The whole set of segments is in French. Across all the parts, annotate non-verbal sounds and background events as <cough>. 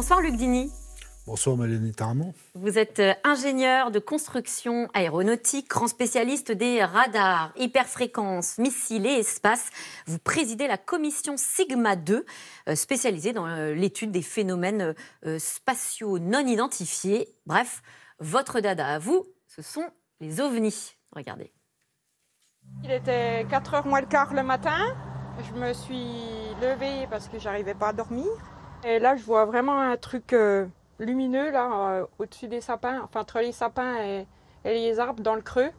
Bonsoir Luc Dini. Bonsoir Mélanie Taramon. Vous êtes euh, ingénieur de construction aéronautique, grand spécialiste des radars, hyperfréquences, missiles et espace. Vous présidez la commission Sigma 2, euh, spécialisée dans euh, l'étude des phénomènes spatiaux non identifiés. Bref, votre dada à vous, ce sont les ovnis. Regardez. Il était 4h moins le quart le matin. Je me suis levée parce que j'arrivais pas à dormir. Et là, je vois vraiment un truc euh, lumineux là, euh, au-dessus des sapins, enfin entre les sapins et, les arbres dans le creux.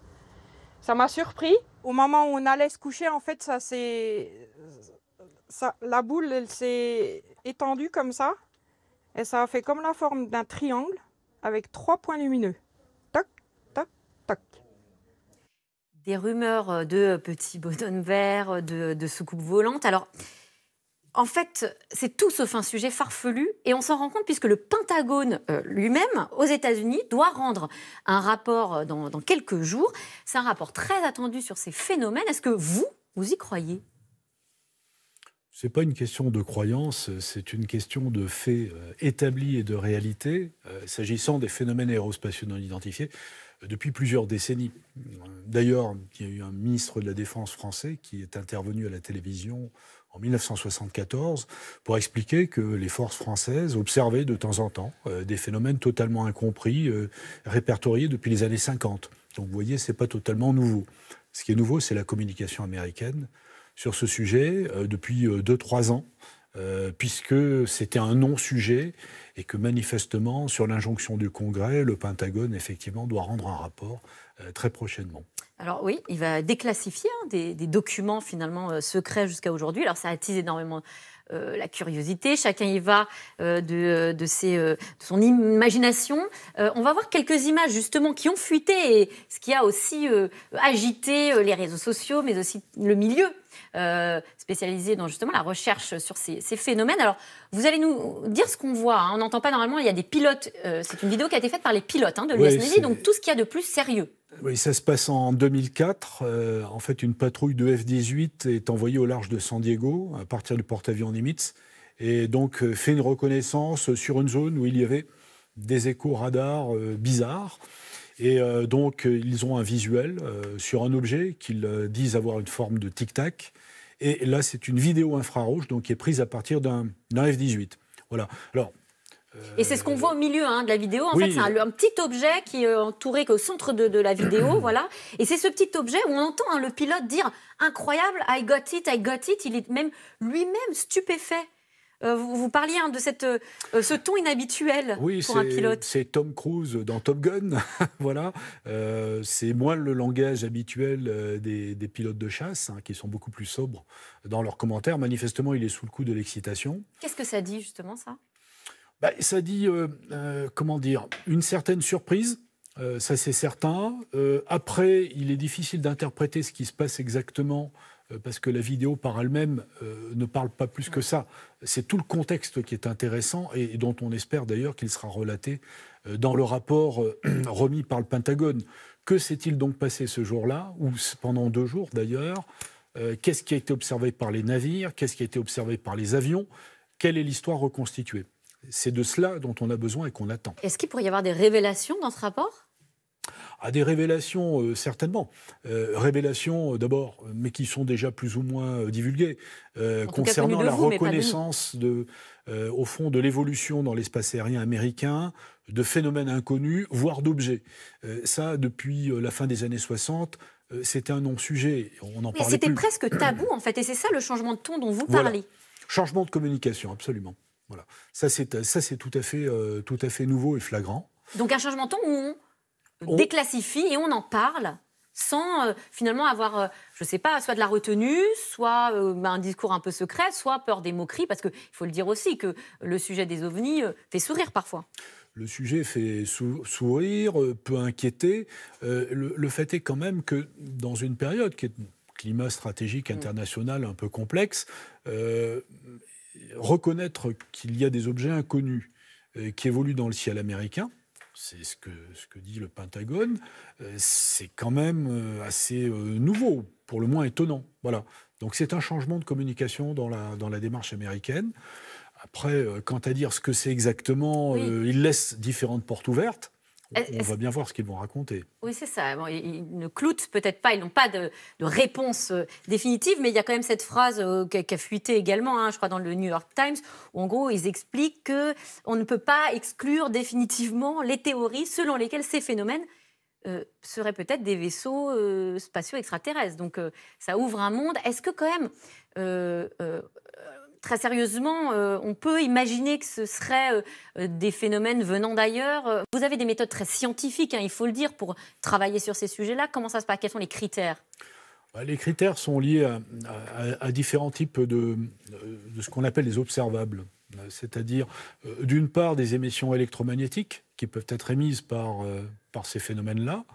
Ça m'a surpris. Au moment où on allait se coucher, en fait, ça c'est la boule, elle s'est étendue comme ça, et ça a fait comme la forme d'un triangle avec trois points lumineux. Toc, toc, toc. Des rumeurs de petits bonhommes verts, de, de soucoupes volantes. Alors, en fait, c'est tout sauf un sujet farfelu et on s'en rend compte puisque le Pentagone euh, lui-même, aux États-Unis, doit rendre un rapport euh, dans, quelques jours. C'est un rapport très attendu sur ces phénomènes. Est-ce que vous, vous y croyez Ce n'est pas une question de croyance, c'est une question de faits euh, établis et de réalité, s'agissant des phénomènes aérospatiaux non identifiés depuis plusieurs décennies. D'ailleurs, il y a eu un ministre de la Défense français qui est intervenu à la télévision en 1974 pour expliquer que les forces françaises observaient de temps en temps euh, des phénomènes totalement incompris, euh, répertoriés depuis les années 50. Donc vous voyez, ce n'est pas totalement nouveau. Ce qui est nouveau, c'est la communication américaine sur ce sujet euh, depuis 2-3 ans. Euh, puisque c'était un non-sujet et que manifestement, sur l'injonction du Congrès, le Pentagone, effectivement, doit rendre un rapport euh, très prochainement. Alors oui, il va déclassifier hein, des, documents finalement euh, secrets jusqu'à aujourd'hui. Alors ça attise énormément euh, la curiosité, chacun y va euh, de, euh, de, son imagination. on va voir quelques images justement qui ont fuité et ce qui a aussi agité les réseaux sociaux, mais aussi le milieu spécialisé dans justement la recherche sur ces, phénomènes. Alors, vous allez nous dire ce qu'on voit. Hein. On n'entend pas normalement, il y a des pilotes. c'est une vidéo qui a été faite par les pilotes hein, de l'USNV, donc tout ce qu'il y a de plus sérieux. Oui, ça se passe en 2004. Euh, en fait, une patrouille de F-18 est envoyée au large de San Diego, à partir du porte-avions Nimitz, et donc euh, fait une reconnaissance sur une zone où il y avait des échos radars euh, bizarres. Et donc, ils ont un visuel sur un objet qu'ils disent avoir une forme de tic-tac. Et là, c'est une vidéo infrarouge donc, qui est prise à partir d'un F-18. Voilà. Alors, euh, Et c'est ce qu'on voit au milieu hein, de la vidéo. En fait, c'est un, petit objet qui est entouré au centre de, la vidéo, <clears throat> voilà. Et c'est ce petit objet où on entend hein, le pilote dire incroyable, I got it, I got it. Il est même lui-même stupéfait. Euh, vous, parliez hein, de cette, euh, ce ton inhabituel pour un pilote. C'est Tom Cruise dans Top Gun, <laughs> voilà. c'est moins le langage habituel des, des pilotes de chasse, qui sont beaucoup plus sobres dans leurs commentaires. Manifestement, il est sous le coup de l'excitation. Qu'est-ce que ça dit justement ça bah, ça dit, euh, euh, comment dire, une certaine surprise. Euh, ça c'est certain. après, il est difficile d'interpréter ce qui se passe exactement parce que la vidéo par elle-même ne parle pas plus que ça. C'est tout le contexte qui est intéressant et dont on espère d'ailleurs qu'il sera relaté dans le rapport <clears throat> remis par le Pentagone. Que s'est-il donc passé ce jour-là, ou pendant deux jours d'ailleurs Qu'est-ce qui a été observé par les navires Qu'est-ce qui a été observé par les avions Quelle est l'histoire reconstituée c'est de cela dont on a besoin et qu'on attend. Est-ce qu'il pourrait y avoir des révélations dans ce rapport à ah, des révélations, euh, certainement. Euh, révélations, euh, d'abord, mais qui sont déjà plus ou moins divulguées, concernant la reconnaissance, de, au fond, de l'évolution dans l'espace aérien américain, de phénomènes inconnus, voire d'objets. ça, depuis la fin des années 60, c'était un non-sujet. On en mais C'était presque tabou, en fait, et c'est ça le changement de ton dont vous parlez. Changement de communication, absolument. Voilà. Ça, c'est, ça, c'est tout, à fait, euh, tout à fait nouveau et flagrant. Donc un changement de ton où on, déclassifie et on en parle sans euh, finalement avoir, euh, je ne sais pas, soit de la retenue, soit un discours un peu secret, soit peur des moqueries, parce qu'il faut le dire aussi que le sujet des ovnis fait sourire parfois. Le sujet fait sourire, peut inquiéter. Le, le, fait est quand même que dans une période qui est un climat stratégique mm. international un peu complexe, reconnaître qu'il y a des objets inconnus euh, qui évoluent dans le ciel américain, c'est ce que, ce que dit le Pentagone, euh, c'est quand même euh, assez nouveau, pour le moins étonnant. Voilà. Donc c'est un changement de communication dans la, dans la démarche américaine. Après, quant à dire ce que c'est exactement, il laisse différentes portes ouvertes on va bien voir ce qu'ils vont raconter. Oui, c'est ça. ils ne cloutent peut-être pas, ils n'ont pas de, réponse euh, définitive, mais il y a quand même cette phrase euh, qui a, fuité également, hein, je crois, dans le New York Times, où en gros, ils expliquent qu'on ne peut pas exclure définitivement les théories selon lesquelles ces phénomènes euh, seraient peut-être des vaisseaux spatiaux extraterrestres. Donc, ça ouvre un monde. Est-ce que quand même très sérieusement, euh, on peut imaginer que ce seraient euh, des phénomènes venant d'ailleurs. Euh, vous avez des méthodes très scientifiques, hein, il faut le dire, pour travailler sur ces sujets-là. Comment ça se passe Quels sont les critères bah, les critères sont liés à, différents types de, ce qu'on appelle les observables, c'est-à-dire d'une part des émissions électromagnétiques qui peuvent être émises par, par ces phénomènes-là,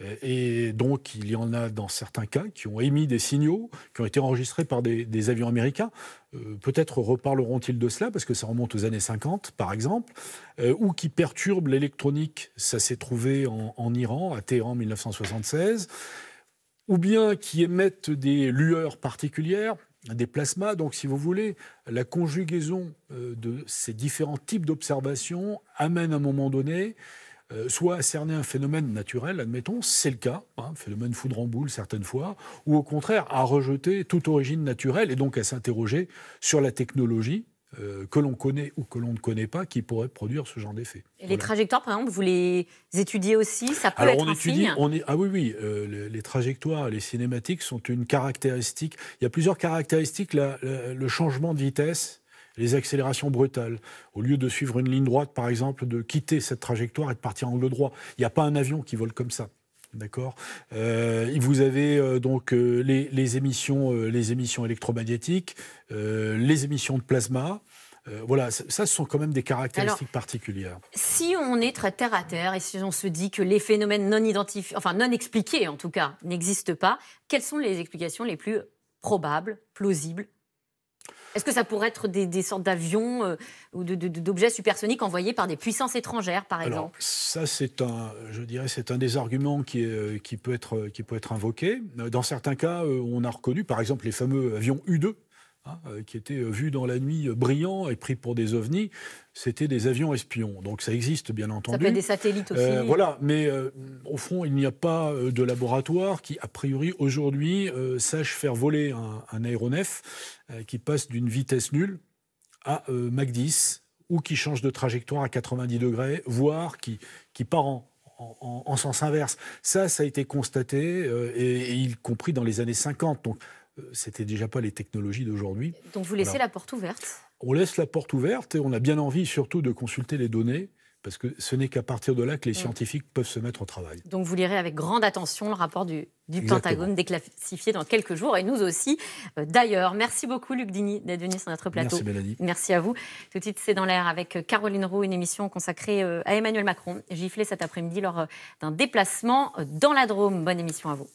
euh, et donc, il y en a dans certains cas qui ont émis des signaux qui ont été enregistrés par des, avions américains. Euh, peut-être reparleront-ils de cela, parce que ça remonte aux années 50, par exemple, euh, ou qui perturbent l'électronique. Ça s'est trouvé en, Iran, à Téhéran, en 1976. Ou bien qui émettent des lueurs particulières des plasmas. Donc, si vous voulez, la conjugaison de ces différents types d'observations amène à un moment donné euh, soit à cerner un phénomène naturel, admettons, c'est le cas, hein, phénomène foudre en boule certaines fois, ou au contraire à rejeter toute origine naturelle et donc à s'interroger sur la technologie euh, que l'on connaît ou que l'on ne connaît pas qui pourrait produire ce genre d'effet. les trajectoires, par exemple, vous les étudiez aussi Ça peut Alors on étudie, Ah oui, oui, euh, les, trajectoires, les cinématiques sont une caractéristique. Il y a plusieurs caractéristiques. le changement de vitesse, les accélérations brutales. Au lieu de suivre une ligne droite, par exemple, de quitter cette trajectoire et de partir en angle droit. Il n'y a pas un avion qui vole comme ça. D'accord. Euh, vous avez euh, donc euh, les, émissions, euh, les émissions électromagnétiques, les émissions de plasma. voilà, ça, ce sont quand même des caractéristiques particulières. Si on est très terre à terre et si on se dit que les phénomènes non identifiés, enfin non expliqués en tout cas, n'existent pas, quelles sont les explications les plus probables, plausibles est-ce que ça pourrait être des, sortes d'avions euh, ou d'objets supersoniques envoyés par des puissances étrangères, par exemple Ça, c'est un, je dirais, c'est un des arguments qui, euh, peut être, euh, qui peut être invoqué. Dans certains cas, on a reconnu, par exemple, les fameux avions U2, Hein, euh, qui étaient euh, vus dans la nuit euh, brillants et pris pour des ovnis, c'était des avions espions. Donc ça existe, bien entendu. Ça peut être des satellites aussi. voilà, mais au fond, il n'y a pas de laboratoire qui, a priori, aujourd'hui, sache faire voler un, aéronef qui passe d'une vitesse nulle à Mach 10 ou qui change de trajectoire à 90 degrés, voire qui, qui part en, en, sens inverse. Ça, ça a été constaté, et, y compris dans les années 50. Donc euh, c'était déjà pas les technologies d'aujourd'hui. Donc vous laissez la porte ouverte On laisse la porte ouverte et on a bien envie surtout de consulter les données parce que ce n'est qu'à partir de là que les mm. scientifiques peuvent se mettre au travail. Donc vous lirez avec grande attention le rapport du, Pentagone déclassifié dans quelques jours, et nous aussi euh, d'ailleurs. Merci beaucoup Luc Dini d'être venu sur notre plateau. Merci Mélanie. Merci à vous. Tout de suite, c'est dans l'air avec euh, Caroline Roux, une émission consacrée à Emmanuel Macron, giflé cet après-midi lors d'un déplacement dans la Drôme. Bonne émission à vous.